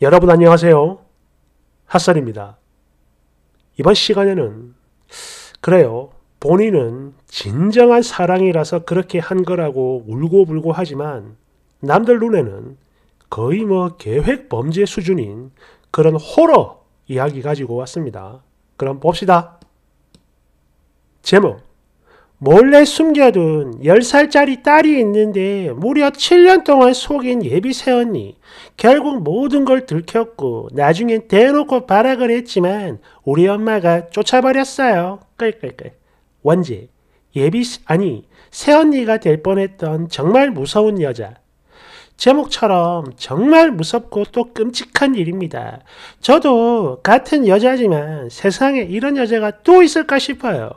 여러분 안녕하세요. 핫설입니다. 이번 시간에는 그래요. 본인은 진정한 사랑이라서 그렇게 한 거라고 울고불고 하지만 남들 눈에는 거의 뭐 계획 범죄 수준인 그런 호러 이야기 가지고 왔습니다. 그럼 봅시다. 제목 몰래 숨겨둔 10살짜리 딸이 있는데 무려 7년 동안 속인 예비 새언니. 결국 모든 걸 들켰고 나중엔 대놓고 발악을 했지만 우리 엄마가 쫓아버렸어요. 끌끌끌. 원제 예비 아니 새언니가 될 뻔했던 정말 무서운 여자. 제목처럼 정말 무섭고 또 끔찍한 일입니다. 저도 같은 여자지만 세상에 이런 여자가 또 있을까 싶어요.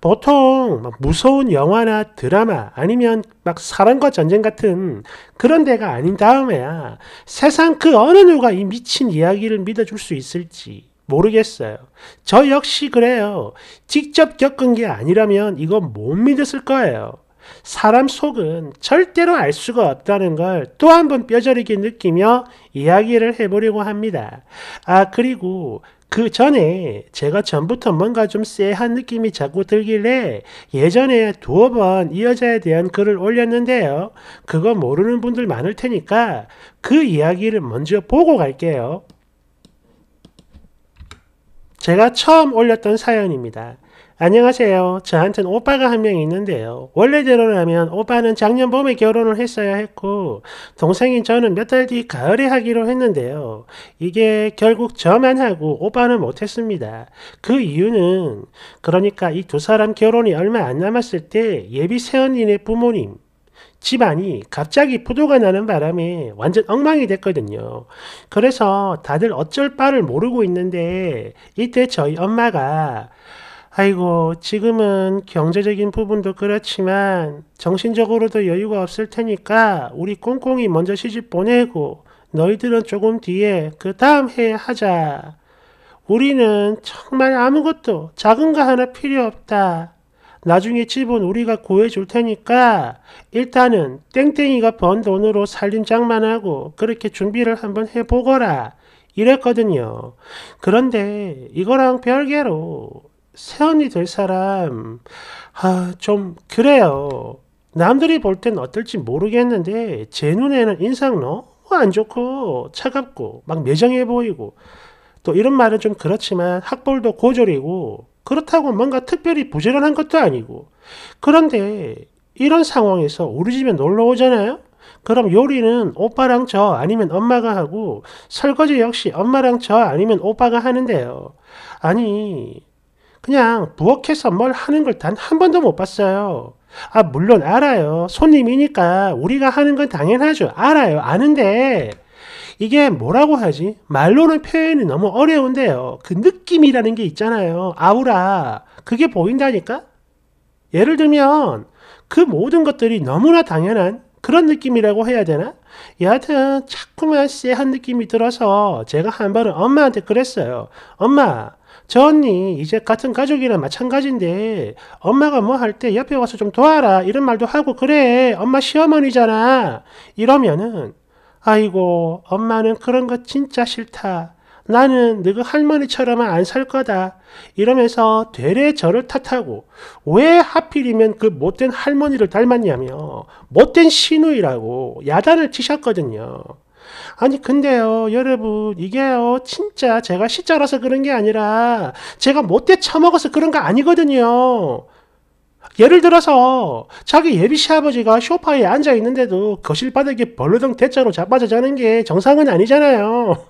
보통 막 무서운 영화나 드라마 아니면 막 사랑과 전쟁 같은 그런 데가 아닌 다음에야 세상 그 어느 누가 이 미친 이야기를 믿어줄 수 있을지 모르겠어요. 저 역시 그래요. 직접 겪은 게 아니라면 이건 못 믿었을 거예요. 사람 속은 절대로 알 수가 없다는 걸 또 한 번 뼈저리게 느끼며 이야기를 해보려고 합니다. 아, 그리고 그 전에 제가 전부터 뭔가 좀 쎄한 느낌이 자꾸 들길래 예전에 두어 번 이 여자에 대한 글을 올렸는데요. 그거 모르는 분들 많을 테니까 그 이야기를 먼저 보고 갈게요. 제가 처음 올렸던 사연입니다. 안녕하세요. 저한텐 오빠가 한 명 있는데요. 원래대로라면 오빠는 작년 봄에 결혼을 했어야 했고 동생인 저는 몇 달 뒤 가을에 하기로 했는데요. 이게 결국 저만 하고 오빠는 못했습니다. 그 이유는 그러니까 이 두 사람 결혼이 얼마 안 남았을 때 예비 새언니네 부모님 집안이 갑자기 부도가 나는 바람에 완전 엉망이 됐거든요. 그래서 다들 어쩔 바를 모르고 있는데 이때 저희 엄마가 아이고, 지금은 경제적인 부분도 그렇지만 정신적으로도 여유가 없을 테니까 우리 꽁꽁이 먼저 시집 보내고 너희들은 조금 뒤에 그 다음 해에 하자. 우리는 정말 아무것도 작은 거 하나 필요 없다. 나중에 집은 우리가 구해줄 테니까 일단은 땡땡이가 번 돈으로 살림장만 하고 그렇게 준비를 한번 해보거라. 이랬거든요. 그런데 이거랑 별개로 세언이 될 사람, 아, 좀, 그래요. 남들이 볼 땐 어떨지 모르겠는데, 제 눈에는 인상 너무 안 좋고, 차갑고, 막 매정해 보이고, 또 이런 말은 좀 그렇지만, 학벌도 고졸이고, 그렇다고 뭔가 특별히 부지런한 것도 아니고, 그런데, 이런 상황에서 우리 집에 놀러 오잖아요? 그럼 요리는 오빠랑 저 아니면 엄마가 하고 설거지 역시 엄마랑 저 아니면 오빠가 하는데요. 아니 그냥 부엌에서 뭘 하는 걸 단 한 번도 못 봤어요. 아, 물론 알아요. 손님이니까 우리가 하는 건 당연하죠. 알아요. 아는데, 이게 뭐라고 하지? 말로는 표현이 너무 어려운데요. 그 느낌이라는 게 있잖아요. 아우라. 그게 보인다니까? 예를 들면, 그 모든 것들이 너무나 당연한 그런 느낌이라고 해야 되나? 여하튼, 자꾸만 쎄한 느낌이 들어서 제가 한 번은 엄마한테 그랬어요. 엄마, 저 언니 이제 같은 가족이나 마찬가지인데 엄마가 뭐 할 때 옆에 와서 좀 도와라 이런 말도 하고 그래 엄마 시어머니잖아 이러면은 아이고 엄마는 그런 거 진짜 싫다 나는 너희 할머니처럼안 살 거다 이러면서 되레 저를 탓하고 왜 하필이면 그 못된 할머니를 닮았냐며 못된 시누이라고 야단을 치셨거든요. 아니 근데요 여러분 이게요 진짜 제가 시자라서 그런 게 아니라 제가 못돼 처먹어서 그런 거 아니거든요. 예를 들어서 자기 예비 시아버지가 쇼파에 앉아 있는데도 거실 바닥에 벌러덩 대자로 자빠져 자는 게 정상은 아니잖아요.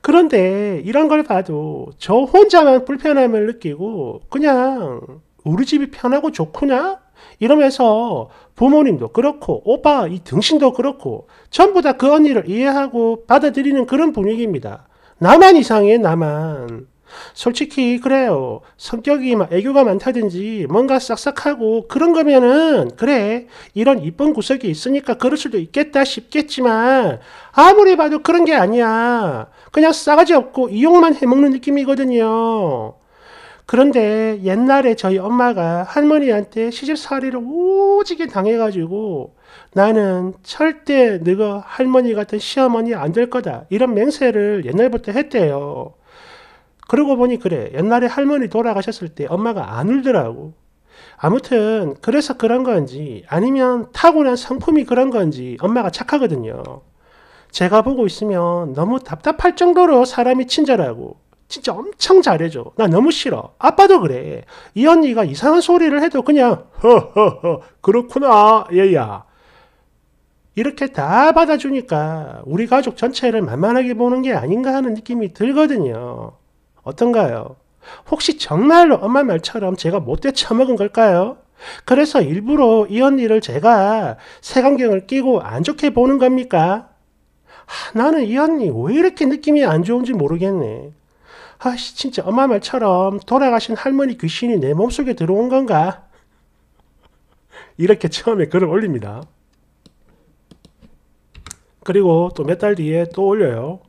그런데 이런 걸 봐도 저 혼자만 불편함을 느끼고 그냥 우리 집이 편하고 좋구나 이러면서 부모님도 그렇고 오빠 이 등신도 그렇고 전부 다 그 언니를 이해하고 받아들이는 그런 분위기입니다. 나만 이상해 나만. 솔직히 그래요. 성격이 막 애교가 많다든지 뭔가 싹싹하고 그런 거면은 그래 이런 이쁜 구석이 있으니까 그럴 수도 있겠다 싶겠지만 아무리 봐도 그런 게 아니야. 그냥 싸가지 없고 이용만 해먹는 느낌이거든요. 그런데 옛날에 저희 엄마가 할머니한테 시집살이를 오지게 당해가지고 나는 절대 너가 할머니 같은 시어머니 안 될 거다. 이런 맹세를 옛날부터 했대요. 그러고 보니 그래. 옛날에 할머니 돌아가셨을 때 엄마가 안 울더라고. 아무튼 그래서 그런 건지 아니면 타고난 성품이 그런 건지 엄마가 착하거든요. 제가 보고 있으면 너무 답답할 정도로 사람이 친절하고 진짜 엄청 잘해줘. 나 너무 싫어. 아빠도 그래. 이 언니가 이상한 소리를 해도 그냥 허허허 그렇구나 얘야. 이렇게 다 받아주니까 우리 가족 전체를 만만하게 보는 게 아닌가 하는 느낌이 들거든요. 어떤가요? 혹시 정말로 엄마 말처럼 제가 못돼 처먹은 걸까요? 그래서 일부러 이 언니를 제가 색안경을 끼고 안 좋게 보는 겁니까? 하, 나는 이 언니 왜 이렇게 느낌이 안 좋은지 모르겠네. 아씨 진짜 엄마 말처럼 돌아가신 할머니 귀신이 내 몸속에 들어온 건가? 이렇게 처음에 글을 올립니다. 그리고 또 몇 달 뒤에 또 올려요.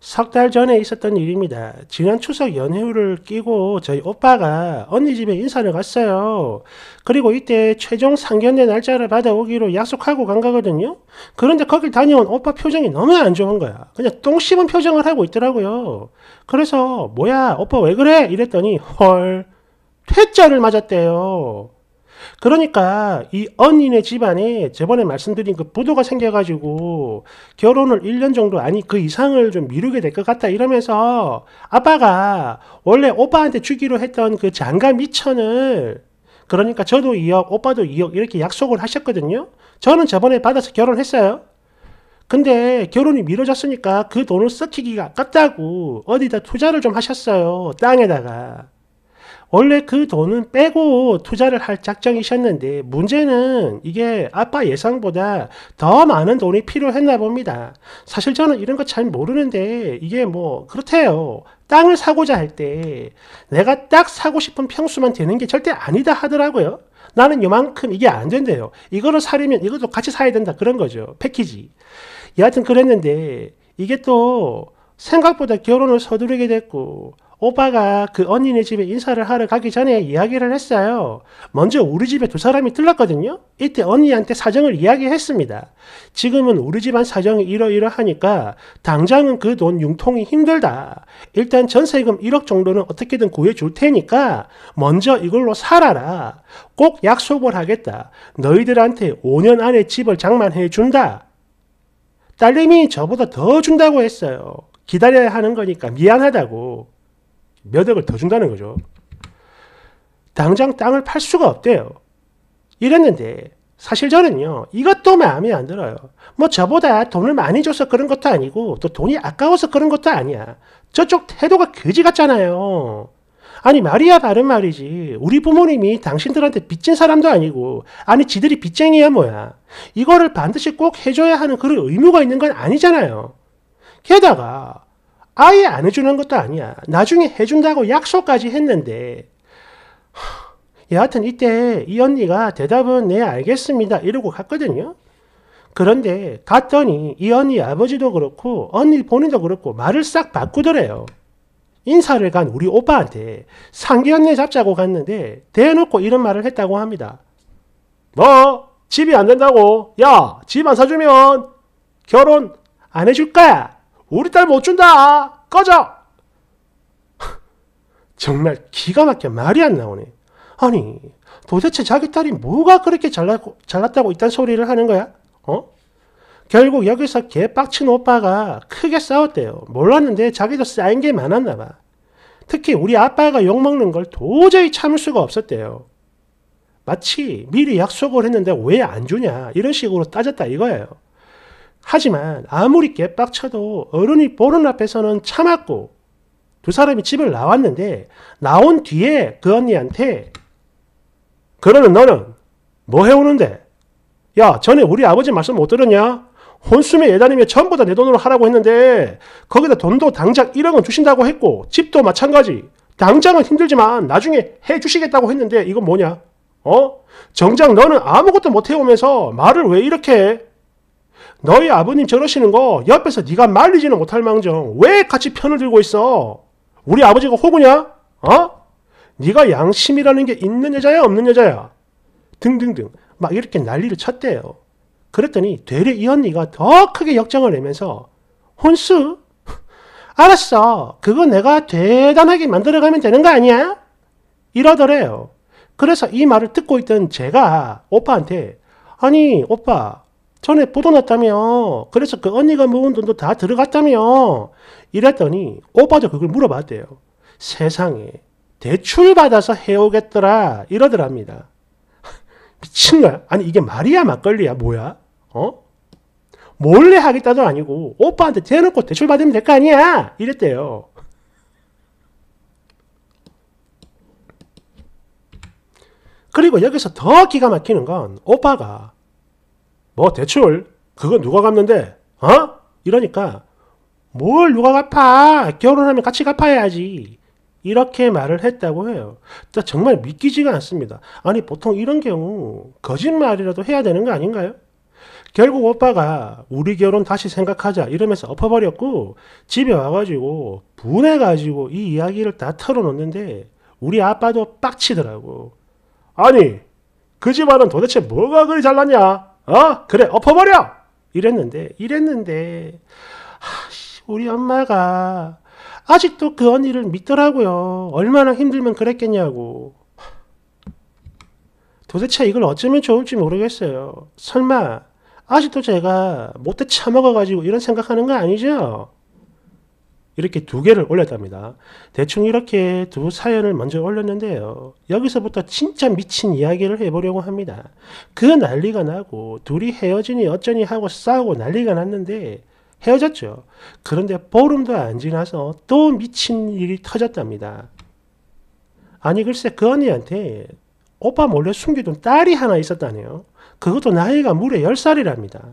석달 전에 있었던 일입니다. 지난 추석 연휴를 끼고 저희 오빠가 언니 집에 인사를 갔어요. 그리고 이때 최종 상견례 날짜를 받아오기로 약속하고 간 거거든요. 그런데 거길 다녀온 오빠 표정이 너무 안 좋은 거야. 그냥 똥 씹은 표정을 하고 있더라고요. 그래서 뭐야 오빠 왜 그래? 이랬더니 헐 퇴짜를 맞았대요. 그러니까 이언니네 집안에 저번에 말씀드린 그 부도가 생겨가지고 결혼을 1년 정도 아니 그 이상을 좀 미루게 될 것 같다 이러면서 아빠가 원래 오빠한테 주기로 했던 그 장가 미천을 그러니까 저도 2억 오빠도 2억 이렇게 약속을 하셨거든요. 저는 저번에 받아서 결혼했어요. 근데 결혼이 미뤄졌으니까 그 돈을 썩히기가 아깝다고 어디다 투자를 좀 하셨어요. 땅에다가. 원래 그 돈은 빼고 투자를 할 작정이셨는데 문제는 이게 아빠 예상보다 더 많은 돈이 필요했나 봅니다. 사실 저는 이런 거 잘 모르는데 이게 뭐 그렇대요. 땅을 사고자 할 때 내가 딱 사고 싶은 평수만 되는 게 절대 아니다 하더라고요. 나는 요만큼 이게 안 된대요. 이거를 사려면 이것도 같이 사야 된다 그런 거죠. 패키지. 여하튼 그랬는데 이게 또 생각보다 결혼을 서두르게 됐고 오빠가 그 언니네 집에 인사를 하러 가기 전에 이야기를 했어요. 먼저 우리 집에 두 사람이 들렀거든요. 이때 언니한테 사정을 이야기했습니다. 지금은 우리 집안 사정이 이러이러하니까 당장은 그 돈 융통이 힘들다. 일단 전세금 1억 정도는 어떻게든 구해줄 테니까 먼저 이걸로 살아라. 꼭 약속을 하겠다. 너희들한테 5년 안에 집을 장만해 준다. 딸님이 저보다 더 준다고 했어요. 기다려야 하는 거니까 미안하다고. 몇 억을 더 준다는 거죠. 당장 땅을 팔 수가 없대요. 이랬는데 사실 저는요 이것도 마음에 안 들어요. 뭐 저보다 돈을 많이 줘서 그런 것도 아니고 또 돈이 아까워서 그런 것도 아니야. 저쪽 태도가 거지 같잖아요. 아니 말이야 다른 말이지 우리 부모님이 당신들한테 빚진 사람도 아니고 아니 지들이 빚쟁이야 뭐야 이거를 반드시 꼭 해줘야 하는 그런 의무가 있는 건 아니잖아요 게다가 아예 안 해주는 것도 아니야. 나중에 해준다고 약속까지 했는데 여하튼 이때 이 언니가 대답은 네 알겠습니다 이러고 갔거든요. 그런데 갔더니 이 언니 아버지도 그렇고 언니 본인도 그렇고 말을 싹 바꾸더래요. 인사를 간 우리 오빠한테 상기 언니 잡자고 갔는데 대놓고 이런 말을 했다고 합니다. 뭐 집이 안 된다고 야 집 안 사주면 결혼 안 해줄 거야 우리 딸 못 준다! 꺼져! 정말 기가 막혀 말이 안 나오네. 아니, 도대체 자기 딸이 뭐가 그렇게 잘났고, 잘났다고 이딴 소리를 하는 거야? 어? 결국 여기서 개빡친 오빠가 크게 싸웠대요. 몰랐는데 자기도 쌓인 게 많았나 봐. 특히 우리 아빠가 욕먹는 걸 도저히 참을 수가 없었대요. 마치 미리 약속을 했는데 왜 안 주냐 이런 식으로 따졌다 이거예요. 하지만 아무리 깨빡쳐도 어른이 보는 앞에서는 참았고 두 사람이 집을 나왔는데 나온 뒤에 그 언니한테 그러는 너는 뭐 해오는데? 야 전에 우리 아버지 말씀 못 들었냐? 혼수매 예단이며 전부 다 내 돈으로 하라고 했는데 거기다 돈도 당장 1억은 주신다고 했고 집도 마찬가지 당장은 힘들지만 나중에 해주시겠다고 했는데 이건 뭐냐? 어? 정작 너는 아무것도 못 해오면서 말을 왜 이렇게 해? 너희 아버님 저러시는 거 옆에서 네가 말리지는 못할 망정 왜 같이 편을 들고 있어? 우리 아버지가 호구냐? 어? 네가 양심이라는 게 있는 여자야 없는 여자야? 등등등 막 이렇게 난리를 쳤대요. 그랬더니 되려 이 언니가 더 크게 역정을 내면서 혼수? 알았어. 그거 내가 대단하게 만들어가면 되는 거 아니야? 이러더래요. 그래서 이 말을 듣고 있던 제가 오빠한테 아니 오빠 전에 뿌어났다며 그래서 그 언니가 모은 돈도 다 들어갔다며 이랬더니 오빠도 그걸 물어봤대요. 세상에 대출 받아서 해오겠더라 이러더랍니다. 미친 거야? 아니 이게 말이야 막걸리야 뭐야? 어? 몰래 하겠다도 아니고 오빠한테 대놓고 대출 받으면 될 거 아니야 이랬대요. 그리고 여기서 더 기가 막히는 건 오빠가 뭐 대출 그거 누가 갚는데 어? 이러니까 뭘 누가 갚아 결혼하면 같이 갚아야지 이렇게 말을 했다고 해요. 정말 믿기지가 않습니다. 아니 보통 이런 경우 거짓말이라도 해야 되는 거 아닌가요? 결국 오빠가 우리 결혼 다시 생각하자 이러면서 엎어버렸고 집에 와가지고 분해가지고 이 이야기를 다 털어놓는데 우리 아빠도 빡치더라고. 아니 그 집안은 도대체 뭐가 그리 잘났냐? 어? 그래 엎어버려! 이랬는데 이랬는데 하씨, 우리 엄마가 아직도 그 언니를 믿더라고요. 얼마나 힘들면 그랬겠냐고. 도대체 이걸 어쩌면 좋을지 모르겠어요. 설마 아직도 제가 못해 차먹어가지고 이런 생각하는 거 아니죠? 이렇게 두 개를 올렸답니다. 대충 이렇게 두 사연을 먼저 올렸는데요. 여기서부터 진짜 미친 이야기를 해보려고 합니다. 그 난리가 나고 둘이 헤어지니 어쩌니 하고 싸우고 난리가 났는데 헤어졌죠. 그런데 보름도 안 지나서 또 미친 일이 터졌답니다. 아니 글쎄 그 언니한테 오빠 몰래 숨겨둔 딸이 하나 있었다네요. 그것도 나이가 무려 10살이랍니다.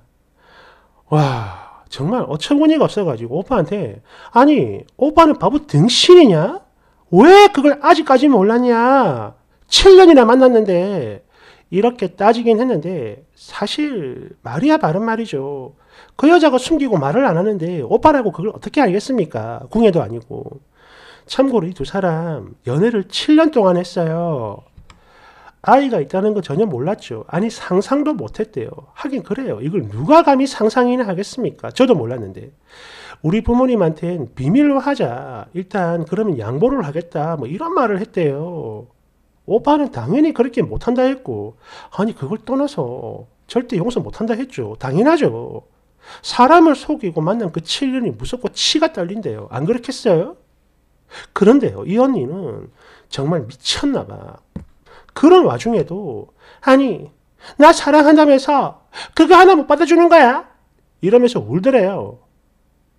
와... 정말 어처구니가 없어가지고 오빠한테 아니 오빠는 바보 등신이냐? 왜 그걸 아직까지 몰랐냐? 7년이나 만났는데 이렇게 따지긴 했는데 사실 말이야 바른 말이죠. 그 여자가 숨기고 말을 안 하는데 오빠라고 그걸 어떻게 알겠습니까? 궁예도 아니고. 참고로 이 두 사람 연애를 7년 동안 했어요. 아이가 있다는 거 전혀 몰랐죠. 아니 상상도 못했대요. 하긴 그래요. 이걸 누가 감히 상상이나 하겠습니까? 저도 몰랐는데 우리 부모님한테는 비밀로 하자. 일단 그러면 양보를 하겠다. 뭐 이런 말을 했대요. 오빠는 당연히 그렇게 못한다 했고 아니 그걸 떠나서 절대 용서 못한다 했죠. 당연하죠. 사람을 속이고 만난 그 7년이 무섭고 치가 딸린대요. 안 그렇겠어요? 그런데요. 이 언니는 정말 미쳤나 봐. 그런 와중에도 아니 나 사랑한다면서 그거 하나 못 받아주는 거야? 이러면서 울더래요.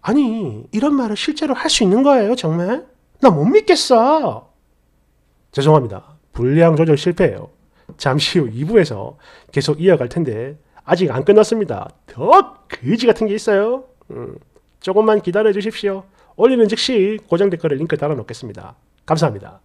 아니 이런 말을 실제로 할 수 있는 거예요 정말? 나 못 믿겠어. 죄송합니다. 분량 조절 실패예요. 잠시 후 2부에서 계속 이어갈 텐데 아직 안 끝났습니다. 더 그지 같은 게 있어요. 음, 조금만 기다려 주십시오. 올리는 즉시 고정 댓글에 링크 달아놓겠습니다. 감사합니다.